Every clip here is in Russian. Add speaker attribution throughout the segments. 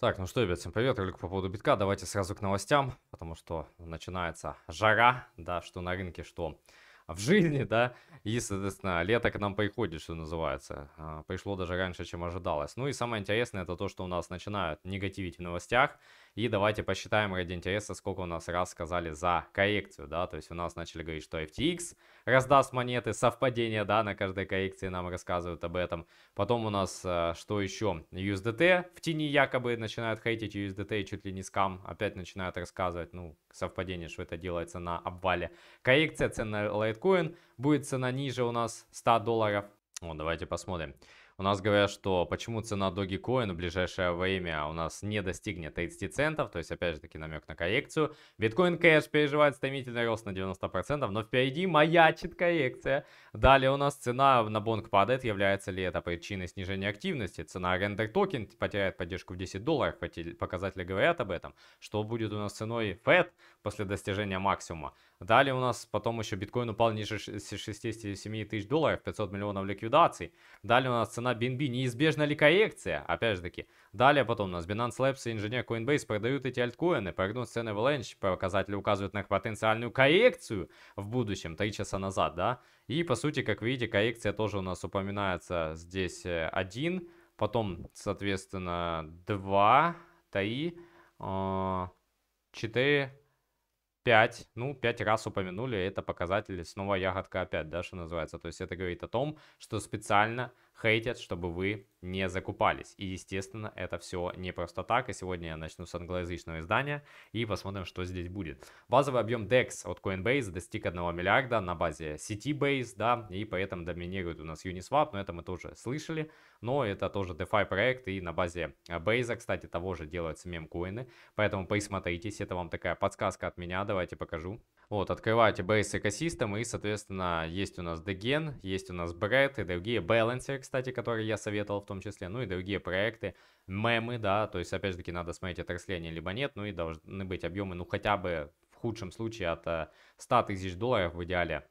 Speaker 1: Так, ну что, ребят, всем привет, ролик по поводу битка, давайте сразу к новостям, потому что начинается жара, да, что на рынке, что в жизни, да, и, соответственно, лето к нам приходит, что называется, а, пришло даже раньше, чем ожидалось. Ну и самое интересное, это то, что у нас начинают негативить в новостях, и давайте посчитаем ради интереса, сколько у нас раз сказали за коррекцию, да, то есть у нас начали говорить, что FTX раздаст монеты, совпадение, да, на каждой коррекции нам рассказывают об этом. Потом у нас, э, что еще, USDT в тени якобы начинают хейтить USDT и чуть ли не скам, опять начинают рассказывать, ну, совпадение, что это делается на обвале. Коррекция цены на лайткоин, будет цена ниже у нас 100 долларов, вот, давайте посмотрим. У нас говорят, что почему цена Dogecoin в ближайшее время у нас не достигнет 30 центов, то есть опять же таки намек на коррекцию. Bitcoin Cash переживает стремительный рост на 90%, но впереди маячит коррекция. Далее у нас цена на бонг падает, является ли это причиной снижения активности? Цена Render Token потеряет поддержку в 10 долларов, показатели говорят об этом. Что будет у нас с ценой FED после достижения максимума? Далее у нас потом еще биткоин упал ниже 67 тысяч долларов, 500 миллионов ликвидаций. Далее у нас цена на BNB. Неизбежна ли коррекция? Опять же таки. Далее потом у нас Binance Labs и инженер Coinbase продают эти альткоины. Прогноз цены Avalanche. Показатели указывают на потенциальную коррекцию в будущем. Три часа назад, да? И по сути, как видите, коррекция тоже у нас упоминается здесь 1. Э, потом, соответственно, 2, 3, 4, 5, ну, 5 раз упомянули, это показатели, снова ягодка опять, да, что называется. То есть это говорит о том, что специально хейтят, чтобы вы не закупались. И, естественно, это все не просто так. И сегодня я начну с англоязычного издания и посмотрим, что здесь будет. Базовый объем DEX от Coinbase достиг 1 миллиарда на базе сети Base, да, и поэтому доминирует у нас Uniswap, но это мы тоже слышали. Но это тоже DeFi проект, и на базе э, Base, кстати, того же делаются мемкоины, поэтому присмотритесь, это вам такая подсказка от меня, давайте покажу. Вот, открываете Base Ecosystem, и, соответственно, есть у нас Degen, есть у нас Bread и другие балансеры, кстати, которые я советовал в том числе, ну и другие проекты, мемы, да, то есть, опять же таки, надо смотреть отрасление либо нет, ну и должны быть объемы, ну, хотя бы в худшем случае от 100 э, тысяч долларов, в идеале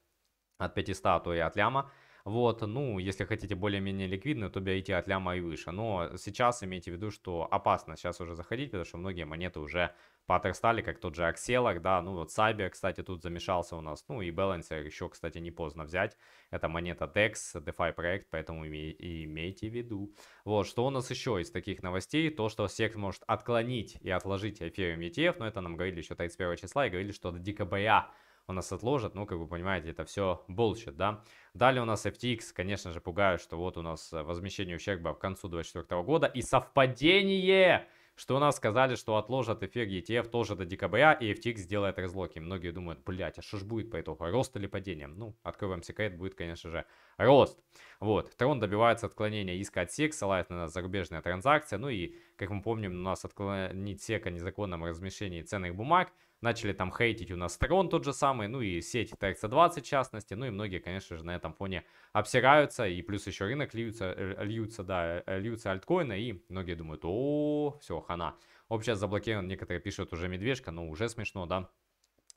Speaker 1: от 500, а то и от ляма, вот, ну, если хотите более-менее ликвидно, то берите от ляма и выше. Но сейчас имейте в виду, что опасно сейчас уже заходить, потому что многие монеты уже по стали как тот же Акселок, да, ну вот Сайбер, кстати, тут замешался у нас, ну и Balancer еще, кстати, не поздно взять, это монета DEX, DeFi проект, поэтому и имейте в виду. Вот, что у нас еще из таких новостей, то, что SEC может отклонить и отложить Ethereum ETF, но это нам говорили еще 31 числа и говорили, что до декабря у нас отложат, ну, как вы понимаете, это все bullshit, да. Далее у нас FTX, конечно же, пугают, что вот у нас возмещение ущерба в концу 2024 года и совпадение что у нас сказали, что отложат эфир ETF тоже до декабря, и FTX сделает разлоки. Многие думают, блять, а что ж будет по итогу, а рост или падение? Ну, откроем секрет, будет, конечно же, рост. Вот, Трон добивается отклонения иска от SEC, ссылает на зарубежная транзакция, ну и, как мы помним, у нас отклонить SEC о незаконном размещении ценных бумаг – начали там хейтить у нас Трон тот же самый, ну и сеть TRC20 в частности, ну и многие, конечно же, на этом фоне обсираются, и плюс еще рынок льются, э, льются, да, э, э, льются альткоины, и многие думают, о, все, хана. Общая заблокирован, некоторые пишут уже медвежка, ну уже смешно, да.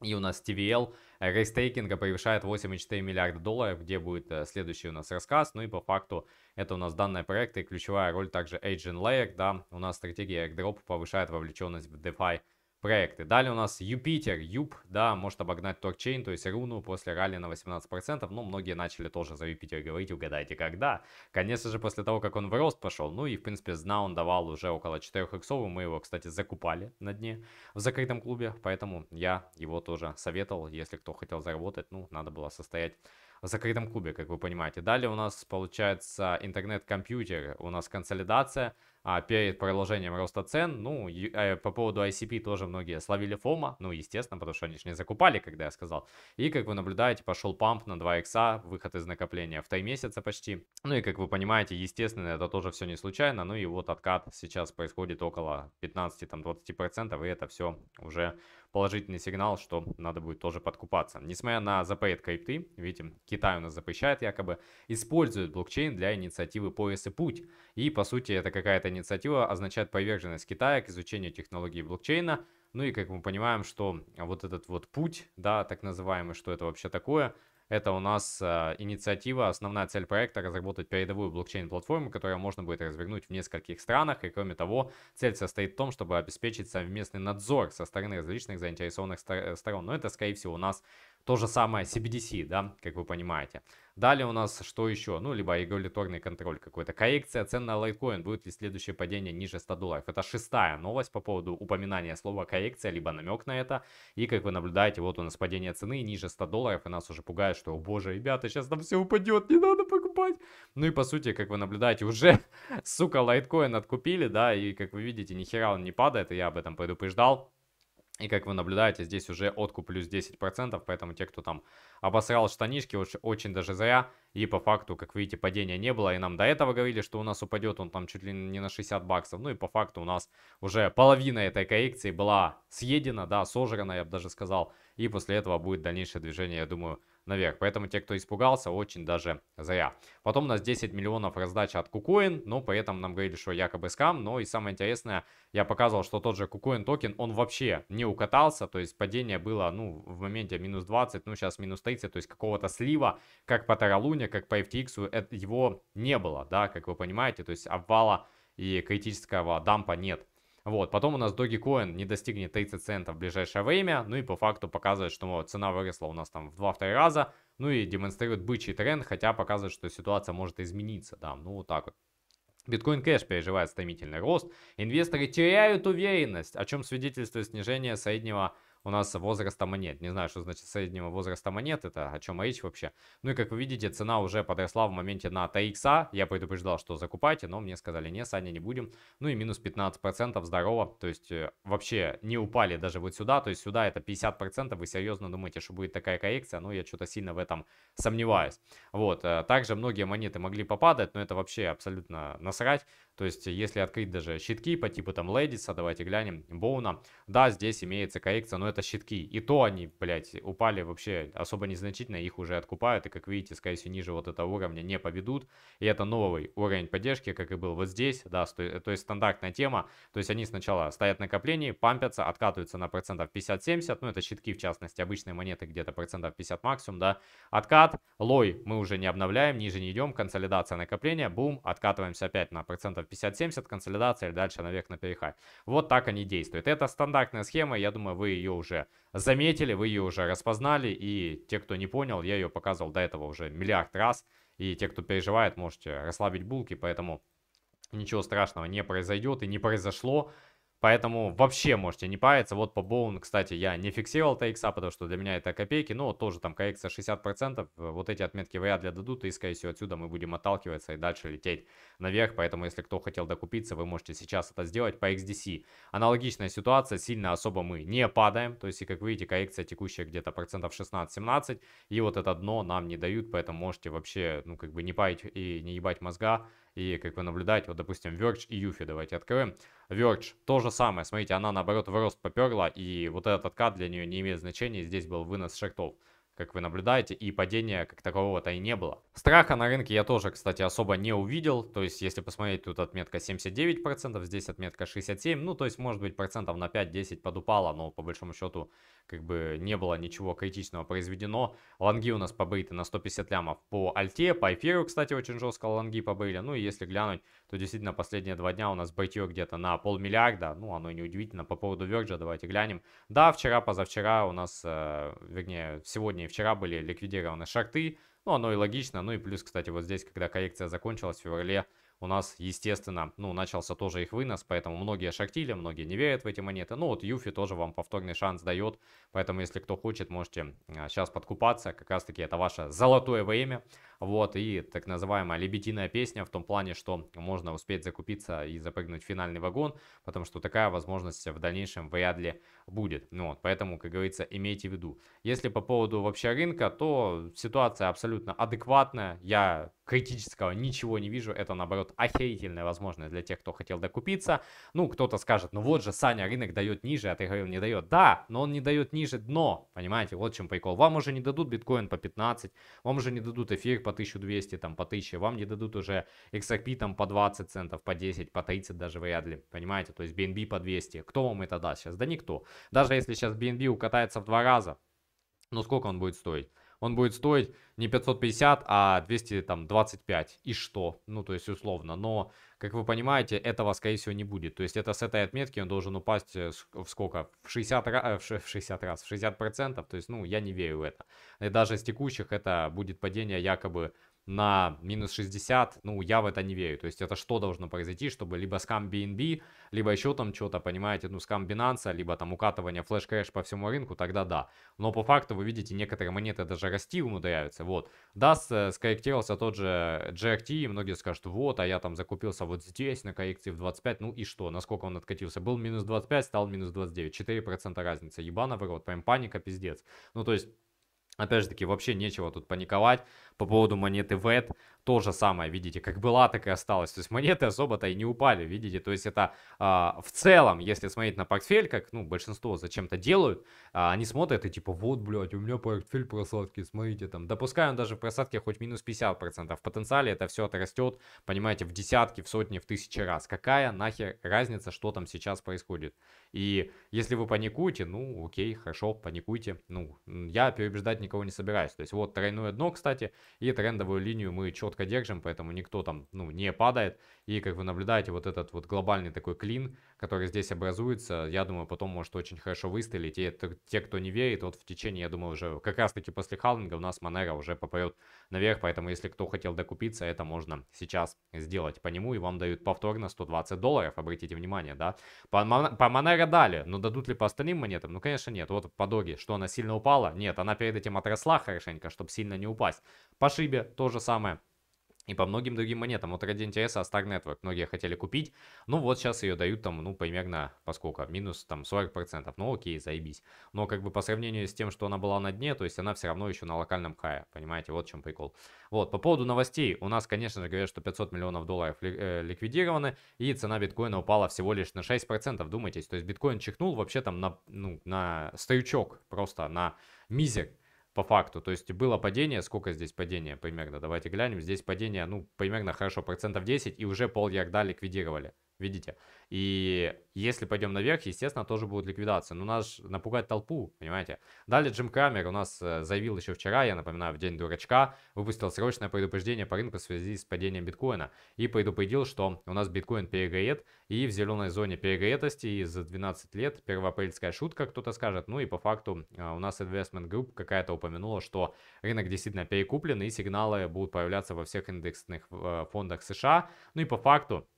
Speaker 1: И у нас TVL рейстейкинга превышает 8,4 миллиарда долларов, где будет следующий у нас рассказ. Ну и по факту это у нас данные проекты, ключевая роль также Agent Layer, да, у нас стратегия airdrop повышает вовлеченность в DeFi проекты. Далее у нас Юпитер, Юп, да, может обогнать Торчейн, то есть Руну после ралли на 18%, но ну, многие начали тоже за Юпитер говорить, угадайте когда. Конечно же, после того, как он в рост пошел, ну и, в принципе, зна он давал уже около 4 иксов, мы его, кстати, закупали на дне в закрытом клубе, поэтому я его тоже советовал, если кто хотел заработать, ну, надо было состоять в закрытом клубе, как вы понимаете. Далее у нас получается интернет-компьютер, у нас консолидация, а, перед продолжением роста цен. Ну, и, э, по поводу ICP тоже многие словили фома, ну, естественно, потому что они же не закупали, когда я сказал. И, как вы наблюдаете, пошел памп на 2 икса, выход из накопления в 3 месяца почти. Ну, и, как вы понимаете, естественно, это тоже все не случайно, ну, и вот откат сейчас происходит около 15-20%, и это все уже положительный сигнал, что надо будет тоже подкупаться. Несмотря на запрет крипты, видим Китай у нас запрещает якобы, использует блокчейн для инициативы пояс и путь. И, по сути, это какая-то эта инициатива означает поверженность Китая к изучению технологии блокчейна. Ну и как мы понимаем, что вот этот вот путь, да, так называемый, что это вообще такое, это у нас э, инициатива, основная цель проекта разработать передовую блокчейн-платформу, которую можно будет развернуть в нескольких странах. И кроме того, цель состоит в том, чтобы обеспечить совместный надзор со стороны различных заинтересованных стор сторон. Но это, скорее всего, у нас то же самое CBDC, да, как вы понимаете. Далее у нас что еще? Ну, либо регуляторный контроль какой-то. Коррекция цен на лайткоин. Будет ли следующее падение ниже 100 долларов? Это шестая новость по поводу упоминания слова коррекция, либо намек на это. И как вы наблюдаете, вот у нас падение цены ниже 100 долларов. И нас уже пугает, что, о боже, ребята, сейчас там все упадет, не надо покупать. Ну и по сути, как вы наблюдаете, уже, сука, лайткоин откупили, да, и как вы видите, нихера он не падает, и я об этом предупреждал. И как вы наблюдаете, здесь уже откуп плюс 10%, поэтому те, кто там обосрал штанишки, очень даже зря. И по факту, как видите, падения не было. И нам до этого говорили, что у нас упадет он там чуть ли не на 60 баксов. Ну и по факту у нас уже половина этой коррекции была съедена, да, сожрана, я бы даже сказал. И после этого будет дальнейшее движение, я думаю, наверх. Поэтому те, кто испугался, очень даже зря. Потом у нас 10 миллионов раздача от KuCoin, но при этом нам говорили, что якобы скам. Но и самое интересное, я показывал, что тот же KuCoin токен, он вообще не укатался. То есть падение было, ну, в моменте минус 20, ну, сейчас минус 30. То есть какого-то слива, как по Таралуне, как по FTX, его не было, да, как вы понимаете. То есть обвала и критического дампа нет. Вот, потом у нас Dogecoin не достигнет 30 центов в ближайшее время, ну и по факту показывает, что цена выросла у нас там в 2-2 раза, ну и демонстрирует бычий тренд, хотя показывает, что ситуация может измениться, да, ну вот так вот. Биткоин кэш переживает стремительный рост, инвесторы теряют уверенность, о чем свидетельствует снижение среднего у нас возраста монет. Не знаю, что значит среднего возраста монет, это о чем речь вообще. Ну и как вы видите, цена уже подросла в моменте на TX. Я предупреждал, что закупайте, но мне сказали, не, Саня, не будем. Ну и минус 15%, здорово. То есть э, вообще не упали даже вот сюда. То есть сюда это 50%. Вы серьезно думаете, что будет такая коррекция? Ну я что-то сильно в этом сомневаюсь. Вот. Э, также многие монеты могли попадать, но это вообще абсолютно насрать. То есть, если открыть даже щитки по типу там Лэдиса, давайте глянем, Боуна, да, здесь имеется коррекция, но это щитки. И то они, блядь, упали вообще особо незначительно, их уже откупают. И, как видите, скорее всего, ниже вот этого уровня не поведут. И это новый уровень поддержки, как и был вот здесь, да, то, то есть стандартная тема. То есть, они сначала стоят в пампятся, откатываются на процентов 50-70, ну, это щитки, в частности, обычные монеты где-то процентов 50 максимум, да. Откат, лой мы уже не обновляем, ниже не идем, консолидация накопления, бум, откатываемся опять на процентов процентов, 50-70 консолидация, или дальше навек на перехай. Вот так они действуют. Это стандартная схема, я думаю, вы ее уже заметили, вы ее уже распознали, и те, кто не понял, я ее показывал до этого уже миллиард раз, и те, кто переживает, можете расслабить булки, поэтому ничего страшного не произойдет и не произошло. Поэтому вообще можете не паяться. Вот по Боун, кстати, я не фиксировал TXA, потому что для меня это копейки. Но тоже там коррекция 60%. Вот эти отметки вряд ли дадут. И, скорее всего, отсюда мы будем отталкиваться и дальше лететь наверх. Поэтому, если кто хотел докупиться, вы можете сейчас это сделать. По XDC аналогичная ситуация. Сильно особо мы не падаем. То есть, и как видите, коррекция текущая где-то процентов 16-17. И вот это дно нам не дают. Поэтому можете вообще, ну, как бы не паять и не ебать мозга и как вы наблюдаете, вот, допустим, Verge и Юфи давайте откроем. Verge то же самое. Смотрите, она наоборот в рост поперла. И вот этот откат для нее не имеет значения. Здесь был вынос шортов как вы наблюдаете, и падения как такового-то и не было. Страха на рынке я тоже, кстати, особо не увидел, то есть если посмотреть, тут отметка 79%, здесь отметка 67%, ну то есть может быть процентов на 5-10 подупало, но по большому счету как бы не было ничего критичного произведено. Лонги у нас побриты на 150 лямов по альте, по эфиру, кстати, очень жестко лонги побрили. Ну и если глянуть, то действительно последние два дня у нас бритье где-то на полмиллиарда, ну оно не удивительно. По поводу Верджа давайте глянем. Да, вчера, позавчера у нас, э, вернее, сегодня и вчера были ликвидированы шарты, ну оно и логично, ну и плюс, кстати, вот здесь, когда коррекция закончилась в феврале, у нас, естественно, ну, начался тоже их вынос, поэтому многие шахтили, многие не верят в эти монеты. Ну, вот Юфи тоже вам повторный шанс дает, поэтому, если кто хочет, можете сейчас а, подкупаться. Как раз-таки это ваше золотое время, вот, и так называемая лебединая песня в том плане, что можно успеть закупиться и запрыгнуть в финальный вагон, потому что такая возможность в дальнейшем вряд ли будет. Ну, вот, поэтому, как говорится, имейте в виду. Если по поводу вообще рынка, то ситуация абсолютно адекватная, я критического ничего не вижу, это наоборот период. Охерительная возможность для тех, кто хотел докупиться. Ну, кто-то скажет, ну вот же, Саня, рынок дает ниже, а ты говорил, не дает. Да, но он не дает ниже дно, понимаете, вот чем прикол. Вам уже не дадут биткоин по 15, вам уже не дадут эфир по 1200, там, по 1000, вам не дадут уже XRP там по 20 центов, по 10, по 30 даже вряд ли, понимаете, то есть BNB по 200. Кто вам это даст сейчас? Да никто. Даже если сейчас BNB укатается в два раза, ну сколько он будет стоить? он будет стоить не 550, а 225. И что? Ну, то есть, условно. Но, как вы понимаете, этого, скорее всего, не будет. То есть, это с этой отметки он должен упасть э, в сколько? В 60, э, в 60 раз, в 60 процентов. То есть, ну, я не верю в это. И даже с текущих это будет падение якобы на минус 60, ну, я в это не верю. То есть это что должно произойти, чтобы либо скам BNB, либо еще там что-то, понимаете, ну, скам Binance, либо там укатывание флеш-крэш по всему рынку, тогда да. Но по факту вы видите, некоторые монеты даже расти умудряются, вот. DAS э, скорректировался тот же GRT, многие скажут, вот, а я там закупился вот здесь на коррекции в 25, ну и что, насколько он откатился? Был минус 25, стал минус 29, 4% разница, ебаный в рот, прям паника, пиздец. Ну, то есть... Опять же таки, вообще нечего тут паниковать по поводу монеты VET, то же самое, видите, как была, так и осталась. То есть монеты особо-то и не упали, видите. То есть это а, в целом, если смотреть на портфель, как, ну, большинство зачем-то делают, а, они смотрят и типа, вот, блядь, у меня портфель просадки, смотрите там. Допускай он даже в просадке хоть минус 50%. В потенциале это все отрастет, понимаете, в десятки, в сотни, в тысячи раз. Какая нахер разница, что там сейчас происходит? И если вы паникуете, ну, окей, хорошо, паникуйте. Ну, я переубеждать никого не собираюсь. То есть вот тройное дно, кстати, и трендовую линию мы четко четко держим, поэтому никто там, ну, не падает. И, как вы наблюдаете, вот этот вот глобальный такой клин, который здесь образуется, я думаю, потом может очень хорошо выстрелить. И это, те, кто не верит, вот в течение, я думаю, уже как раз-таки после халвинга у нас Манера уже попрет наверх, поэтому если кто хотел докупиться, это можно сейчас сделать по нему, и вам дают повторно 120 долларов, обратите внимание, да. По, по Манера дали, но дадут ли по остальным монетам? Ну, конечно, нет. Вот по Доге, что она сильно упала? Нет, она перед этим отросла хорошенько, чтобы сильно не упасть. По Шибе то же самое и по многим другим монетам. Вот ради интереса Star Network многие хотели купить. Ну вот сейчас ее дают там, ну, примерно, поскольку, минус там 40%. Ну окей, заебись. Но как бы по сравнению с тем, что она была на дне, то есть она все равно еще на локальном хае. Понимаете, вот в чем прикол. Вот, по поводу новостей. У нас, конечно же, говорят, что 500 миллионов долларов ли, э, ликвидированы. И цена биткоина упала всего лишь на 6%, думайтесь. То есть биткоин чихнул вообще там на, ну, на старючок, просто на мизер по факту. То есть было падение, сколько здесь падения, примерно, давайте глянем. Здесь падение, ну, примерно, хорошо, процентов 10, и уже пол ярда ликвидировали. Видите? И если пойдем наверх, естественно, тоже будут ликвидации. Но нас напугать толпу, понимаете? Далее Джим Крамер у нас э, заявил еще вчера, я напоминаю, в день дурачка, выпустил срочное предупреждение по рынку в связи с падением биткоина. И предупредил, что у нас биткоин перегреет, и в зеленой зоне перегретости и за 12 лет, первоапрельская шутка, кто-то скажет. Ну и по факту а, у нас Investment Group какая-то упомянула, что рынок действительно перекуплен, и сигналы будут появляться во всех индексных э, фондах США. Ну и по факту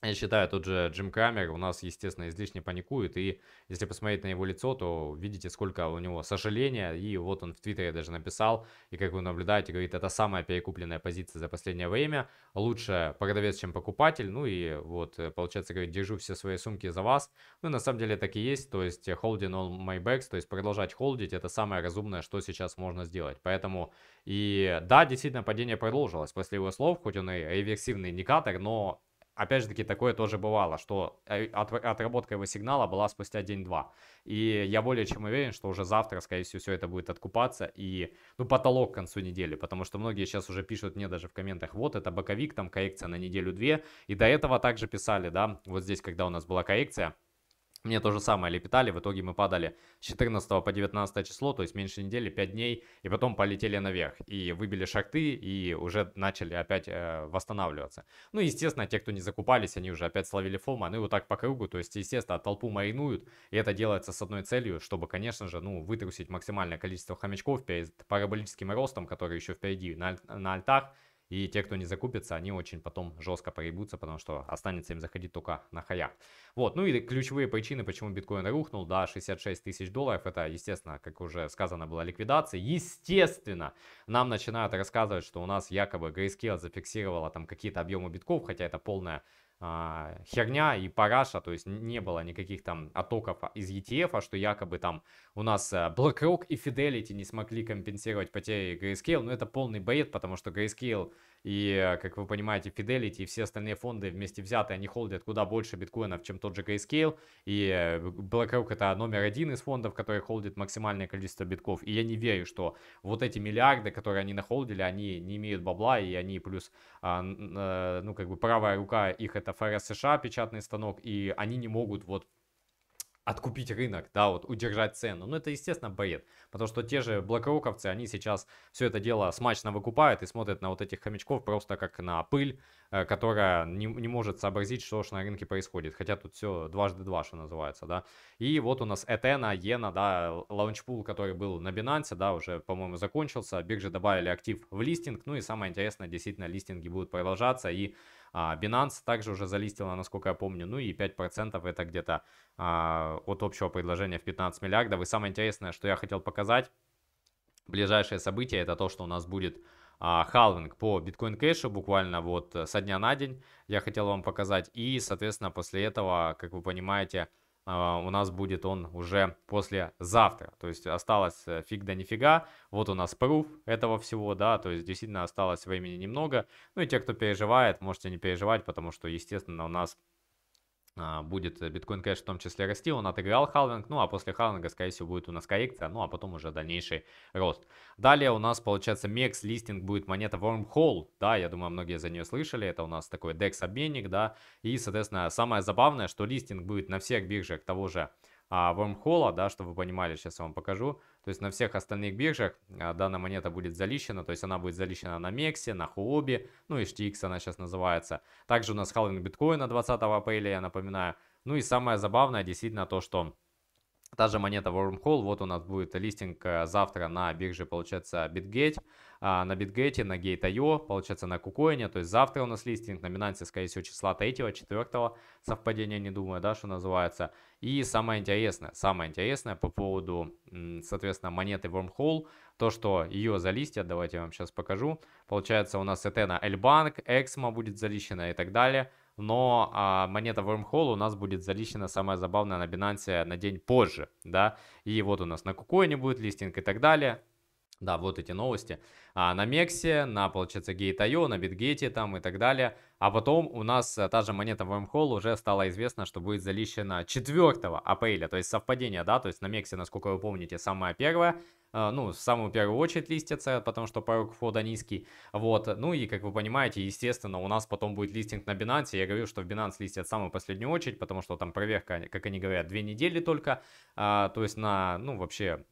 Speaker 1: я считаю, тот же Джим Камер у нас, естественно, излишне паникует, и если посмотреть на его лицо, то видите, сколько у него сожаления, и вот он в Твиттере даже написал, и как вы наблюдаете, говорит, это самая перекупленная позиция за последнее время, лучше продавец, чем покупатель, ну и вот, э, получается, говорит, держу все свои сумки за вас, ну и на самом деле так и есть, то есть э, holding all my bags, то есть продолжать холдить, это самое разумное, что сейчас можно сделать, поэтому и да, действительно, падение продолжилось после его слов, хоть он и реверсивный индикатор, но опять же таки, такое тоже бывало, что э, от, отработка его сигнала была спустя день-два. И я более чем уверен, что уже завтра, скорее всего, все это будет откупаться. И, ну, потолок к концу недели, потому что многие сейчас уже пишут мне даже в комментах, вот это боковик, там коррекция на неделю-две. И до этого также писали, да, вот здесь, когда у нас была коррекция, мне то же самое лепетали, в итоге мы падали с 14 по 19 число, то есть меньше недели, 5 дней, и потом полетели наверх, и выбили шахты, и уже начали опять э, восстанавливаться. Ну, естественно, те, кто не закупались, они уже опять словили фома, ну и вот так по кругу, то есть, естественно, толпу маринуют, и это делается с одной целью, чтобы, конечно же, ну, вытрусить максимальное количество хомячков перед параболическим ростом, который еще впереди на, на альтах, и те, кто не закупится, они очень потом жестко проебутся, потому что останется им заходить только на хаях. Вот, ну и ключевые причины, почему биткоин рухнул до да, 66 тысяч долларов, это, естественно, как уже сказано, была ликвидация. Естественно, нам начинают рассказывать, что у нас якобы Grayscale зафиксировала там какие-то объемы битков, хотя это полная а, херня и параша, то есть не было никаких там оттоков а, из ETF, а что якобы там у нас э, BlackRock и Fidelity не смогли компенсировать потери Grayscale, но ну, это полный бред, потому что Grayscale и, как вы понимаете, Fidelity и все остальные фонды вместе взятые, они холдят куда больше биткоинов, чем тот же Grayscale. И BlackRock э, это номер один из фондов, который холдит максимальное количество битков. И я не верю, что вот эти миллиарды, которые они нахолдили, они не имеют бабла, и они плюс, а, э, ну, как бы правая рука их это ФРС США, печатный станок, и они не могут вот откупить рынок, да, вот удержать цену. Ну, это, естественно, бред, потому что те же блокроковцы, они сейчас все это дело смачно выкупают и смотрят на вот этих хомячков просто как на пыль, э, которая не, не может сообразить, что же на рынке происходит, хотя тут все дважды два, что называется, да. И вот у нас Этена, Ена, да, лаунчпул, который был на Binance, да, уже, по-моему, закончился, биржи добавили актив в листинг, ну и самое интересное, действительно, листинги будут продолжаться, и а Binance также уже залистила, насколько я помню, ну и 5% это где-то а, от общего предложения в 15 миллиардов. И самое интересное, что я хотел показать, ближайшее событие, это то, что у нас будет а, халвинг по биткоин кэшу буквально вот э, со дня на день я хотел вам показать. И, соответственно, после этого, как вы понимаете, а, у нас будет он уже послезавтра. То есть осталось э, фиг да нифига. Вот у нас пруф этого всего, да, то есть действительно осталось времени немного. Ну и те, кто переживает, можете не переживать, потому что, естественно, у нас а, будет э, биткоин кэш в том числе расти, он отыграл халвинг, ну а после халвинга, скорее всего, будет у нас коррекция, ну а потом уже дальнейший рост. Далее у нас, получается, MEX листинг будет монета Wormhole, да, я думаю, многие за нее слышали, это у нас такой DEX обменник, да, и, соответственно, самое забавное, что листинг будет на всех биржах того же а вормхола, да, чтобы вы понимали, сейчас я вам покажу. То есть на всех остальных биржах а, данная монета будет залищена. То есть она будет залищена на Мексе, на Хуоби, ну и HTX она сейчас называется. Также у нас халвинг биткоина 20 апреля, я напоминаю. Ну и самое забавное действительно то, что Та же монета Wormhole, вот у нас будет листинг э, завтра на бирже, получается, BitGate, а, на BitGate, на Gate.io, получается, на KuCoin, то есть завтра у нас листинг, на скорее всего, числа 3-го, 4 совпадения, не думаю, да, что называется. И самое интересное, самое интересное по поводу, соответственно, монеты Wormhole, то, что ее залистят, давайте я вам сейчас покажу. Получается, у нас Этена Эльбанк, Эксмо будет залищена и так далее но а, монета Wormhole у нас будет залищена, самая забавная на Binance на день позже, да, и вот у нас на Кукоине будет листинг и так далее, да, вот эти новости. А на Мексе, на, получается, Gate.io, на Битгейте там и так далее. А потом у нас э, та же монета Wormhole уже стало известно, что будет залищена 4 апреля, то есть совпадение, да, то есть на Мексе, насколько вы помните, самая первая Э, ну, в самую первую очередь листятся, потому что порог входа низкий, вот, ну и, как вы понимаете, естественно, у нас потом будет листинг на Binance, я говорю, что в Binance листят в самую последнюю очередь, потому что там проверка, как они говорят, две недели только, а, то есть на, ну, вообще,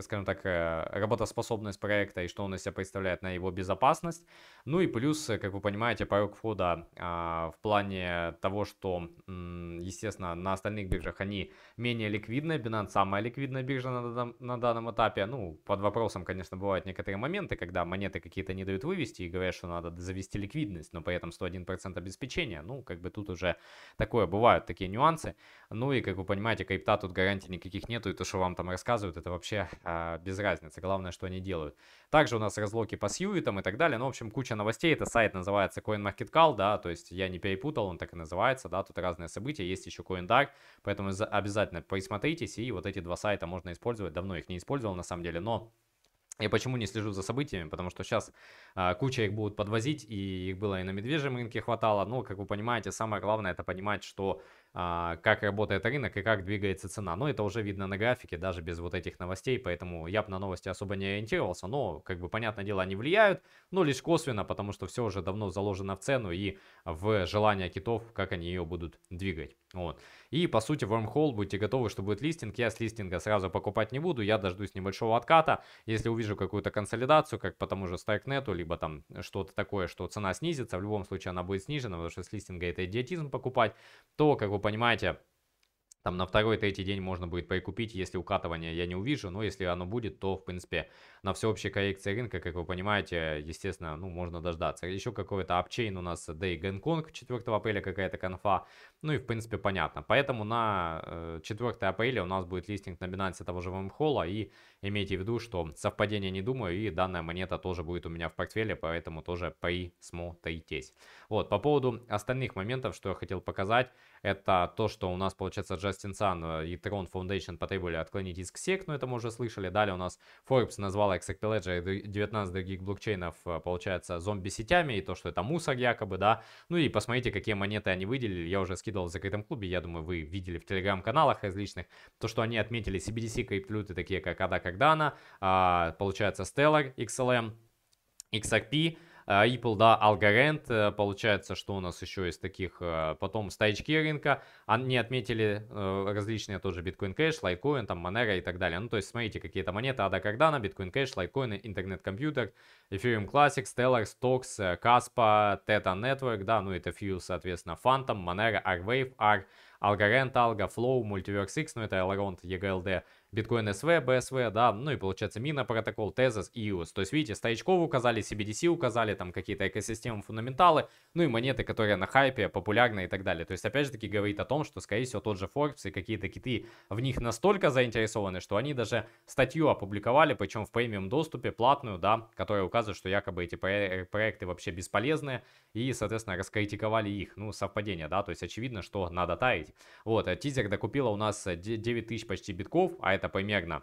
Speaker 1: скажем так, э, работоспособность проекта и что он из себя представляет на его безопасность, ну и плюс, э, как вы понимаете, порог входа а, в плане того, что, естественно, на остальных биржах они менее ликвидны, Binance самая ликвидная биржа на, на данном этапе, ну, под вопросом, конечно, бывают некоторые моменты, когда монеты какие-то не дают вывести и говорят, что надо завести ликвидность, но при этом 101% обеспечения. Ну, как бы тут уже такое, бывают такие нюансы. Ну и, как вы понимаете, крипта тут гарантий никаких нету, и то, что вам там рассказывают, это вообще а, без разницы. Главное, что они делают. Также у нас разлоки по сьюитам и так далее. Ну, в общем, куча новостей. Это сайт называется CoinMarketCal, да, то есть я не перепутал, он так и называется, да, тут разные события. Есть еще CoinDark, поэтому обязательно присмотритесь, и вот эти два сайта можно использовать. Давно их не использовал, на самом деле деле, но я почему не слежу за событиями? Потому что сейчас а, куча их будут подвозить, и их было и на медвежьем рынке хватало. Но, как вы понимаете, самое главное это понимать, что а, как работает рынок и как двигается цена. Но это уже видно на графике, даже без вот этих новостей. Поэтому я бы на новости особо не ориентировался. Но, как бы, понятное дело, они влияют, но лишь косвенно, потому что все уже давно заложено в цену и в желание китов, как они ее будут двигать. Вот. И, по сути, Wormhole, будьте готовы, что будет листинг. Я с листинга сразу покупать не буду, я дождусь небольшого отката. Если увижу какую-то консолидацию, как по тому же StrikeNet, либо там что-то такое, что цена снизится, в любом случае она будет снижена, потому что с листинга это идиотизм покупать, то, как вы понимаете, там на второй, третий день можно будет прикупить, если укатывание я не увижу, но если оно будет, то, в принципе, на всеобщей коррекции рынка, как вы понимаете, естественно, ну, можно дождаться. Еще какой-то апчейн у нас Day Гонконг 4 апреля, какая-то конфа, ну и, в принципе, понятно. Поэтому на 4 э, апреля у нас будет листинг на Binance того же Вимхола, и имейте в виду, что совпадение не думаю, и данная монета тоже будет у меня в портфеле, поэтому тоже присмотритесь. Вот, по поводу остальных моментов, что я хотел показать, это то, что у нас, получается, Justin Sun и Tron Foundation потребовали отклонить иск SEC, но это мы уже слышали. Далее у нас Forbes назвал XRP и 19 других блокчейнов, э, получается, зомби-сетями, и то, что это мусор якобы, да. Ну и посмотрите, какие монеты они выделили. Я уже скидывал в закрытом клубе, я думаю, вы видели в телеграм-каналах различных. То, что они отметили CBDC криптовалюты, такие как ADA, как Dana, получается, Stellar, XLM, XRP, Ripple, да, Algorand, получается, что у нас еще из таких, потом стоячки рынка, они отметили различные тоже Bitcoin Cash, Litecoin, там Monero и так далее. Ну, то есть, смотрите, какие-то монеты, Ada Cardano, Bitcoin Cash, Litecoin, Internet Computer, Ethereum Classic, Stellar, Stocks, Caspa, Theta Network, да, ну это Fuse, соответственно, Phantom, Monero, R-Wave, R, Algorand, Alga, Flow, Multiverse X, ну это Elrond, EGLD, Bitcoin SV, BSV, да, ну и получается Мина протокол, Tezos и EOS. То есть, видите, старичков указали, CBDC указали, там какие-то экосистемы, фундаменталы, ну и монеты, которые на хайпе, популярны и так далее. То есть, опять же таки, говорит о том, что, скорее всего, тот же Forbes и какие-то киты в них настолько заинтересованы, что они даже статью опубликовали, причем в премиум доступе, платную, да, которая указывает, что якобы эти про проекты вообще бесполезны, и, соответственно, раскритиковали их. Ну, совпадение, да, то есть, очевидно, что надо таять. Вот, э, тизер докупила у нас 9 э, тысяч почти битков, а это это примерно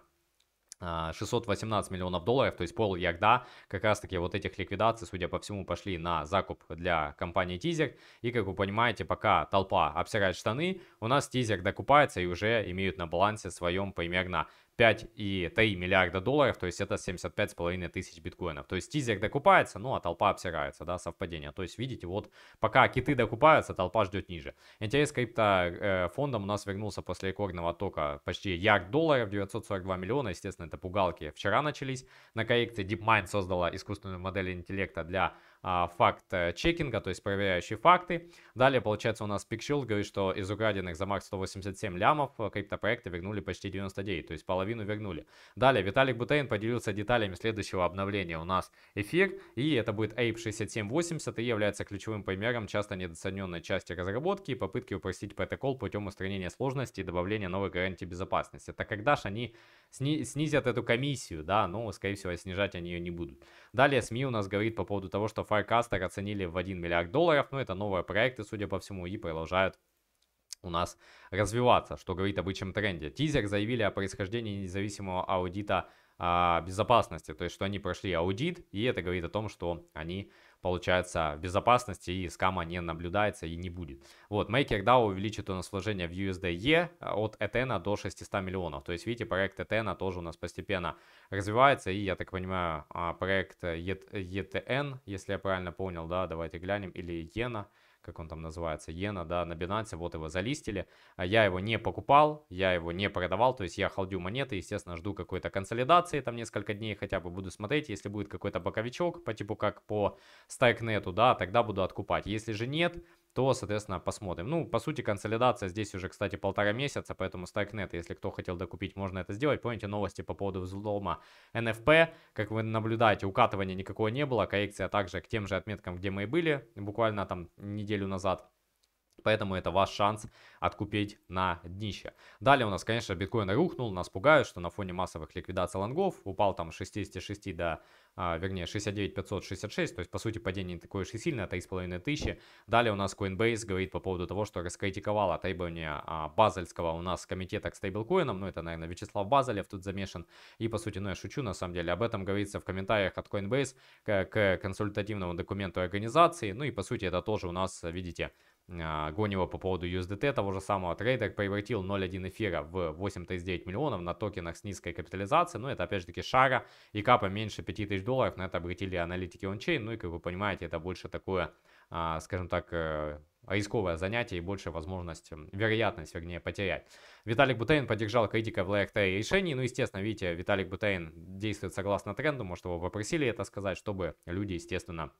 Speaker 1: 618 а, миллионов долларов, то есть пол ягда, как раз таки вот этих ликвидаций, судя по всему, пошли на закуп для компании Тизер. И как вы понимаете, пока толпа обсирает штаны, у нас Тизер докупается и уже имеют на балансе своем примерно 5,3 миллиарда долларов, то есть это 75,5 тысяч биткоинов. То есть тизер докупается, ну а толпа обсирается, да, совпадение. То есть видите, вот пока киты докупаются, толпа ждет ниже. Интерес криптофондом э, у нас вернулся после рекордного тока почти ярд долларов, 942 миллиона, естественно, это пугалки вчера начались на коррекции. DeepMind создала искусственную модель интеллекта для а, факт э, чекинга, то есть проверяющие факты. Далее, получается, у нас PickShield говорит, что из украденных за марк 187 лямов э, криптопроекты вернули почти 99, то есть половину вернули. Далее, Виталик Бутейн поделился деталями следующего обновления. У нас эфир, и это будет Ape 6780, и является ключевым примером часто недооцененной части разработки и попытки упростить протокол путем устранения сложности и добавления новой гарантии безопасности. Так как Dash они сни снизят эту комиссию, да, но, ну, скорее всего, снижать они ее не будут. Далее СМИ у нас говорит по поводу того, что Firecaster оценили в 1 миллиард долларов, но ну, это новые проекты, судя по всему, и продолжают у нас развиваться, что говорит об обычном тренде. Тизер заявили о происхождении независимого аудита а, безопасности, то есть что они прошли аудит, и это говорит о том, что они получается, безопасности и скама не наблюдается и не будет. Вот, MakerDAO увеличит у нас вложение в USDE а, от Etena до 600 миллионов. То есть, видите, проект Etena тоже у нас постепенно развивается. И, я так понимаю, а, проект ETN, если я правильно понял, да, давайте глянем, или Ена – как он там называется, иена, да, на Binance, вот его залистили. А я его не покупал, я его не продавал, то есть я холдю монеты, естественно, жду какой-то консолидации, там несколько дней хотя бы буду смотреть, если будет какой-то боковичок, по типу как по Стайкнету, да, тогда буду откупать. Если же нет, то, соответственно, посмотрим. Ну, по сути, консолидация здесь уже, кстати, полтора месяца, поэтому StackNet, если кто хотел докупить, можно это сделать. Помните новости по поводу взлома NFP? Как вы наблюдаете, укатывания никакого не было, коррекция также к тем же отметкам, где мы и были буквально там неделю назад. Поэтому это ваш шанс откупить на днище. Далее у нас, конечно, биткоин рухнул. Нас пугают, что на фоне массовых ликвидаций лонгов упал там 66 до, а, вернее, 69 566. То есть, по сути, падение не такое уж и сильное, тысячи Далее у нас Coinbase говорит по поводу того, что раскритиковала требования а, базальского у нас комитета к стейблкоинам. Ну, это, наверное, Вячеслав Базелев тут замешан. И, по сути, ну, я шучу, на самом деле. Об этом говорится в комментариях от Coinbase к консультативному документу организации. Ну и, по сути, это тоже у нас, видите, а, Гонева по поводу USDT того же самого. Трейдер превратил 0.1 эфира в 8,39 миллионов на токенах с низкой капитализацией. Ну, это опять же таки шара и капа меньше 5000 долларов. На это обратили аналитики ончейн. Ну и, как вы понимаете, это больше такое, а, скажем так, э, рисковое занятие и больше возможность, вероятность, вернее, потерять. Виталик Бутейн поддержал критика в ЛРТ решений. Ну, естественно, видите, Виталик Бутейн действует согласно тренду. Может, его попросили это сказать, чтобы люди, естественно,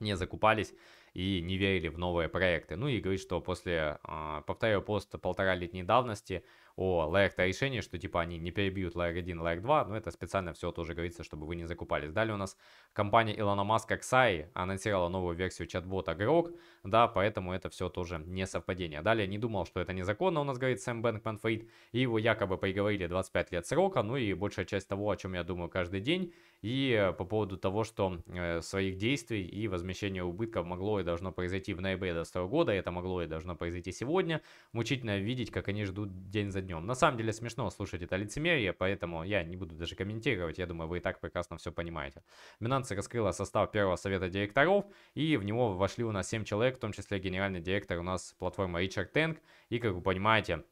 Speaker 1: не закупались и не верили в новые проекты. Ну и говорит, что после, а, повторяю, пост полтора летней давности о лайк layer решении, что типа они не перебьют лайк 1, лайк 2, но это специально все тоже говорится, чтобы вы не закупались. Далее у нас компания Илона Маска Xai анонсировала новую версию чат-бота Grok, да, поэтому это все тоже не совпадение. Далее не думал, что это незаконно, у нас говорит Сэм Бэнкман Фейд, и его якобы приговорили 25 лет срока, ну и большая часть того, о чем я думаю каждый день, и э, по поводу того, что э, своих действий и возмещение убытков могло и должно произойти в ноябре 2022 года, это могло и должно произойти сегодня. Мучительно видеть, как они ждут день за днем днем. На самом деле смешно слушать это лицемерие, поэтому я не буду даже комментировать. Я думаю, вы и так прекрасно все понимаете. Binance раскрыла состав первого совета директоров, и в него вошли у нас 7 человек, в том числе генеральный директор у нас платформы Ричард Тенк. И, как вы понимаете,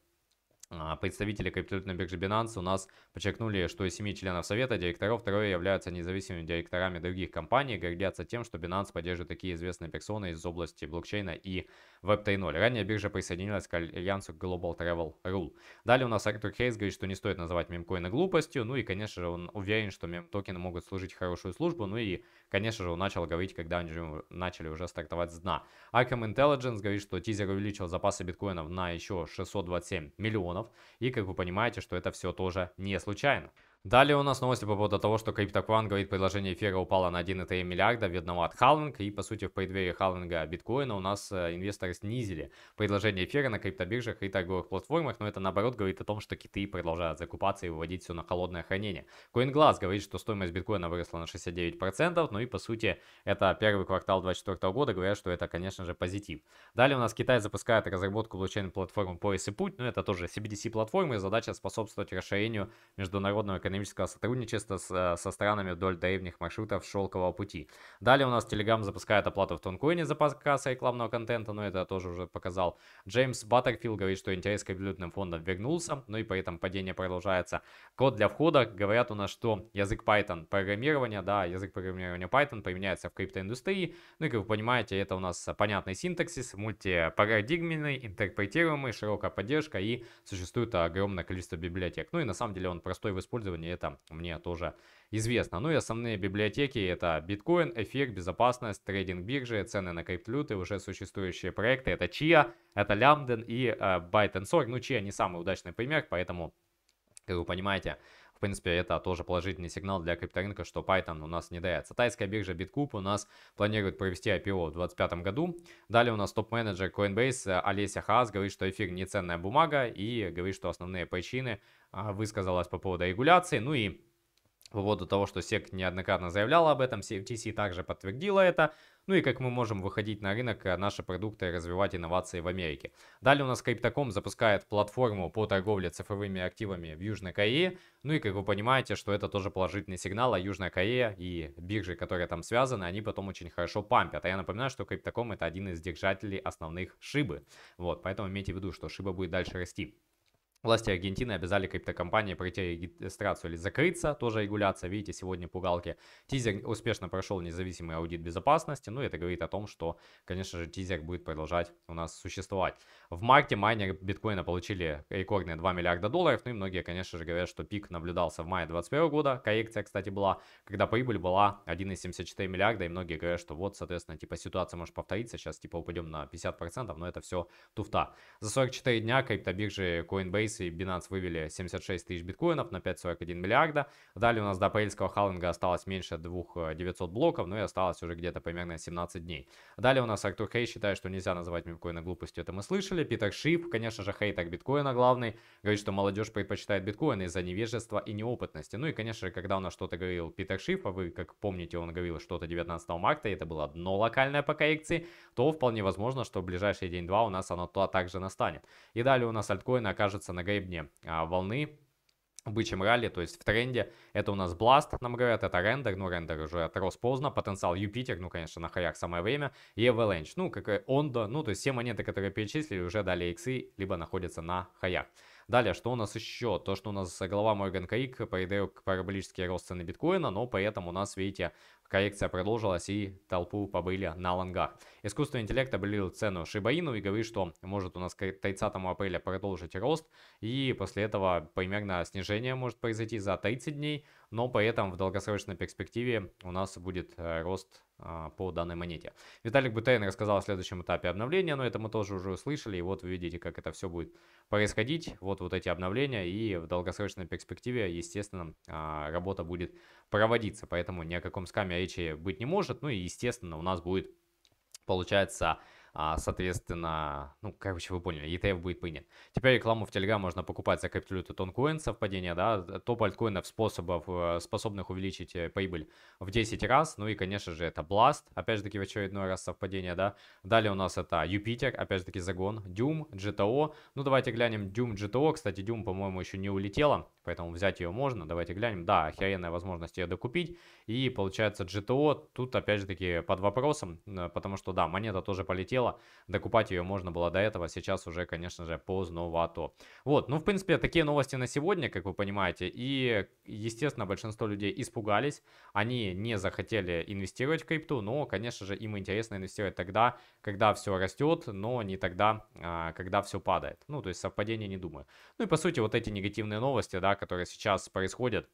Speaker 1: а, представители криптовалютной биржи Binance у нас подчеркнули, что из семи членов совета директоров трое являются независимыми директорами других компаний гордятся тем, что Binance поддерживает такие известные персоны из области блокчейна и Web 3.0. Ранее биржа присоединилась к альянсу Global Travel Rule. Далее у нас Артур Хейс говорит, что не стоит называть мемкоины глупостью, ну и, конечно же, он уверен, что мем-токены могут служить хорошую службу, ну и, конечно же, он начал говорить, когда они уже начали уже стартовать с дна. Arkham Intelligence говорит, что тизер увеличил запасы биткоинов на еще 627 миллионов, миллионов. И как вы понимаете, что это все тоже не случайно. Далее у нас новости по поводу того, что CryptoQuan говорит, предложение эфира упало на 1,3 миллиарда, видного от халвинг, и по сути в преддверии халвинга биткоина у нас э, инвесторы снизили предложение эфира на криптобиржах и торговых платформах, но это наоборот говорит о том, что киты продолжают закупаться и выводить все на холодное хранение. CoinGlass говорит, что стоимость биткоина выросла на 69%, ну и по сути это первый квартал 2024 года, говорят, что это конечно же позитив. Далее у нас Китай запускает разработку блокчейн-платформы Пояс и Путь, но ну, это тоже CBDC-платформы, задача способствовать расширению международного экономического сотрудничества с, э, со странами вдоль древних маршрутов шелкового пути. Далее у нас Telegram запускает оплату в Тонкоине за показ рекламного контента, но это тоже уже показал. Джеймс Баттерфилд говорит, что интерес к валютным фондам вернулся, но и поэтому падение продолжается. Код для входа, говорят у нас, что язык Python программирования, да, язык программирования Python применяется в криптоиндустрии. Ну и как вы понимаете, это у нас понятный синтаксис, мультипарадигменный, интерпретируемый, широкая поддержка и существует огромное количество библиотек. Ну и на самом деле он простой в использовании оборудования, это мне тоже известно. Ну и основные библиотеки это биткоин, эфир, безопасность, трейдинг биржи, цены на криптовалюты, уже существующие проекты. Это Chia, это Lambden и э, ByteTensor. Ну Chia не самый удачный пример, поэтому, как вы понимаете, в принципе, это тоже положительный сигнал для крипторынка, что Python у нас не дается. Тайская биржа BitCoup у нас планирует провести IPO в 2025 году. Далее у нас топ-менеджер Coinbase э, Олеся Хаас говорит, что эфир не ценная бумага и говорит, что основные причины а, высказалась по поводу регуляции. Ну и по поводу того, что SEC неоднократно заявляла об этом, CFTC также подтвердила это. Ну и как мы можем выходить на рынок, э, наши продукты и развивать инновации в Америке. Далее у нас Crypto.com запускает платформу по торговле цифровыми активами в Южной Корее. Ну и как вы понимаете, что это тоже положительный сигнал, а Южная Корея и биржи, которые там связаны, они потом очень хорошо пампят. А я напоминаю, что Crypto.com это один из держателей основных шибы. Вот, поэтому имейте в виду, что шиба будет дальше расти. Власти Аргентины обязали криптокомпании пройти регистрацию или закрыться, тоже регуляция, видите, сегодня пугалки. Тизер успешно прошел независимый аудит безопасности, ну это говорит о том, что, конечно же, тизер будет продолжать у нас существовать. В марте майнеры биткоина получили рекордные 2 миллиарда долларов, ну и многие, конечно же, говорят, что пик наблюдался в мае 2021 года, коррекция, кстати, была, когда прибыль была 1,74 миллиарда, и многие говорят, что вот, соответственно, типа ситуация может повториться, сейчас типа упадем на 50%, но это все туфта. За 44 дня криптобиржи Coinbase Coinbase и Binance вывели 76 тысяч биткоинов на 5,41 миллиарда. Далее у нас до пейльского халлинга осталось меньше 2 900 э, блоков, ну и осталось уже где-то примерно 17 дней. Далее у нас Артур Хей считает, что нельзя называть мемкоины глупостью, это мы слышали. Питер Шип, конечно же, хейтер биткоина главный, говорит, что молодежь предпочитает биткоин из-за невежества и неопытности. Ну и, конечно же, когда у нас что-то говорил Питер Шип, а вы, как помните, он говорил что-то 19 марта, и это было дно локальное по коррекции, то вполне возможно, что в ближайший день-два у нас оно то а также настанет. И далее у нас альткоин окажется на гребне а, волны, в бычьем ралли, то есть в тренде. Это у нас Blast, нам говорят, это рендер, но ну, рендер уже отрос поздно, потенциал Юпитер, ну конечно на хаях самое время, и Avalanche, ну как и э, Ondo, ну то есть все монеты, которые перечислили, уже дали иксы, либо находятся на хаях. Далее, что у нас еще? То, что у нас глава Морган Крик по параболический рост цены биткоина, но при этом у нас, видите, Коррекция продолжилась и толпу побыли на лонгах. Искусственный интеллект определил цену Шибаину и говорит, что может у нас к 30 апреля продолжить рост. И после этого примерно снижение может произойти за 30 дней. Но при этом в долгосрочной перспективе у нас будет э, рост э, по данной монете. Виталик Бутейн рассказал о следующем этапе обновления, но это мы тоже уже услышали, и вот вы видите, как это все будет происходить, вот вот эти обновления, и в долгосрочной перспективе, естественно, а, работа будет проводиться, поэтому ни о каком скаме наличии быть не может. Ну и, естественно, у нас будет, получается, а, соответственно, ну, короче, вы поняли, ETF будет принят. Теперь рекламу в Telegram можно покупать за криптовалюту тонкоин, совпадение, да, топ альткоинов способов, э, способных увеличить э, прибыль в 10 раз, ну и, конечно же, это Blast, опять же таки, в очередной раз совпадение, да. Далее у нас это Юпитер, опять же таки, загон, Doom, GTO, ну, давайте глянем Doom, GTO, кстати, Doom, по-моему, еще не улетела, поэтому взять ее можно, давайте глянем, да, охеренная возможность ее докупить, и получается GTO тут, опять же таки, под вопросом, э, потому что, да, монета тоже полетела, улетела. Докупать ее можно было до этого, сейчас уже, конечно же, поздновато. Вот, ну, в принципе, такие новости на сегодня, как вы понимаете. И, естественно, большинство людей испугались. Они не захотели инвестировать в крипту, но, конечно же, им интересно инвестировать тогда, когда все растет, но не тогда, а, когда все падает. Ну, то есть совпадение не думаю. Ну и, по сути, вот эти негативные новости, да, которые сейчас происходят,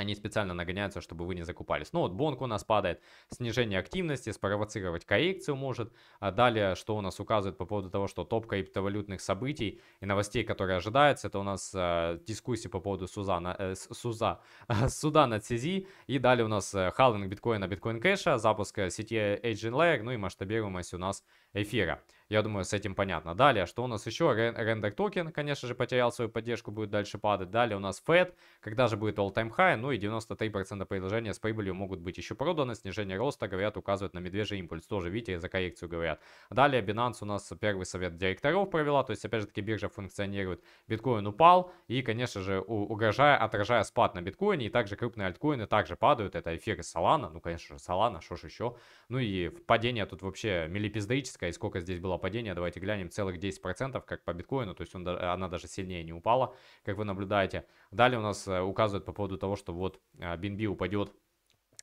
Speaker 1: они специально нагоняются, чтобы вы не закупались. Ну вот бонг у нас падает, снижение активности, спровоцировать коррекцию может. А далее, что у нас указывает по поводу того, что топ криптовалютных событий и новостей, которые ожидаются, это у нас э, дискуссии по поводу Сузана, э, Суза, суда над Сизи. И далее у нас э, халвинг биткоина, биткоин кэша, запуск сети Agent Layer, ну и масштабируемость у нас эфира. Я думаю, с этим понятно. Далее, что у нас еще? Рендер токен, конечно же, потерял свою поддержку, будет дальше падать. Далее у нас FED, когда же будет all-time high, ну и 93% предложения с прибылью могут быть еще проданы. Снижение роста, говорят, указывают на медвежий импульс. Тоже, видите, за коррекцию говорят. Далее Binance у нас первый совет директоров провела, то есть, опять же таки, биржа функционирует. Биткоин упал и, конечно же, угрожая, отражая спад на биткоине, и также крупные альткоины также падают. Это эфир из Solana, ну, конечно же, Solana, что ж еще. Ну и падение тут вообще милипиздрическое, и сколько здесь было падение, давайте глянем, целых 10%, как по биткоину, то есть он, она даже сильнее не упала, как вы наблюдаете. Далее у нас э, указывают по поводу того, что вот BNB э, упадет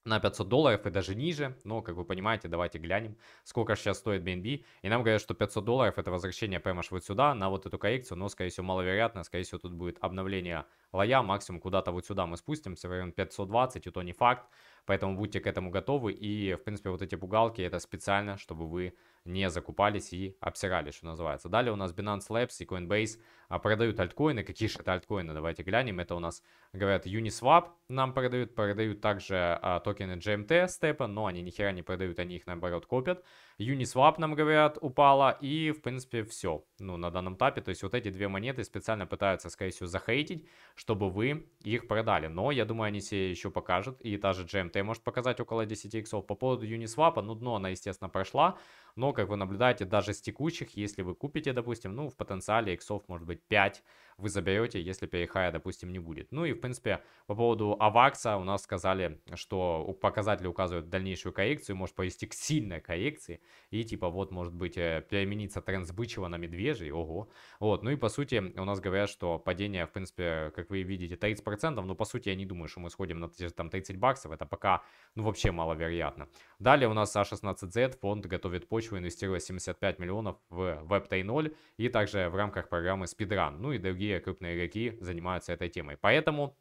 Speaker 1: на 500 долларов и даже ниже, но, как вы понимаете, давайте глянем, сколько сейчас стоит BNB, и нам говорят, что 500 долларов это возвращение PMH вот сюда, на вот эту коррекцию, но, скорее всего, маловероятно, скорее всего, тут будет обновление лоя, максимум куда-то вот сюда мы спустимся, в район 520, и то не факт, поэтому будьте к этому готовы, и, в принципе, вот эти пугалки, это специально, чтобы вы не закупались и обсирали, что называется. Далее у нас Binance Labs и Coinbase а, продают альткоины. Какие же это альткоины? Давайте глянем. Это у нас, говорят, Uniswap нам продают. Продают также а, токены GMT степа, но они нихера не продают, они их наоборот копят. Uniswap, нам говорят, упала. И, в принципе, все. Ну, на данном этапе. То есть, вот эти две монеты специально пытаются, скорее всего, захейтить, чтобы вы их продали. Но, я думаю, они себе еще покажут. И та же GMT может показать около 10 иксов. По поводу Uniswap, ну, дно она, естественно, прошла. Но, как вы наблюдаете, даже с текущих, если вы купите, допустим, ну, в потенциале иксов может быть 5 вы заберете, если перехая, допустим, не будет. Ну и, в принципе, по поводу Авакса у нас сказали, что показатели указывают дальнейшую коррекцию, может повести к сильной коррекции, и типа вот, может быть, э, переменится тренд с бычьего на медвежий, ого. Вот, ну и по сути у нас говорят, что падение, в принципе, как вы видите, 30%, но по сути я не думаю, что мы сходим на там 30 баксов, это пока, ну вообще маловероятно. Далее у нас А16Z, фонд готовит почву, инвестируя 75 миллионов в Web 3.0 и также в рамках программы Speedrun, ну и другие другие крупные игроки занимаются этой темой. Поэтому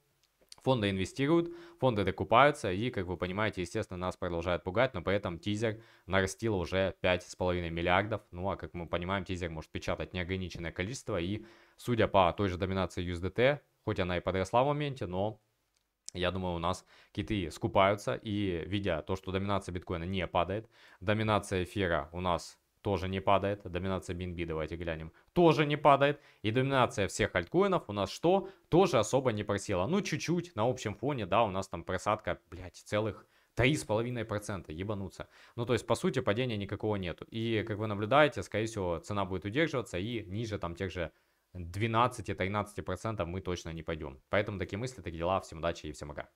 Speaker 1: фонды инвестируют, фонды докупаются, и, как вы понимаете, естественно, нас продолжают пугать, но при этом тизер нарастил уже 5,5 миллиардов, ну а, как мы понимаем, тизер может печатать неограниченное количество, и, судя по той же доминации USDT, хоть она и подросла в моменте, но я думаю, у нас киты скупаются, и видя то, что доминация биткоина не падает, доминация эфира у нас тоже не падает. Доминация BNB давайте глянем. Тоже не падает. И доминация всех альткоинов у нас что? Тоже особо не просела. Ну, чуть-чуть на общем фоне, да, у нас там просадка, блядь, целых 3,5%, ебануться. Ну, то есть, по сути, падения никакого нету. И, как вы наблюдаете, скорее всего, цена будет удерживаться и ниже там тех же 12-13% мы точно не пойдем. Поэтому такие мысли, такие дела. Всем удачи и всем пока.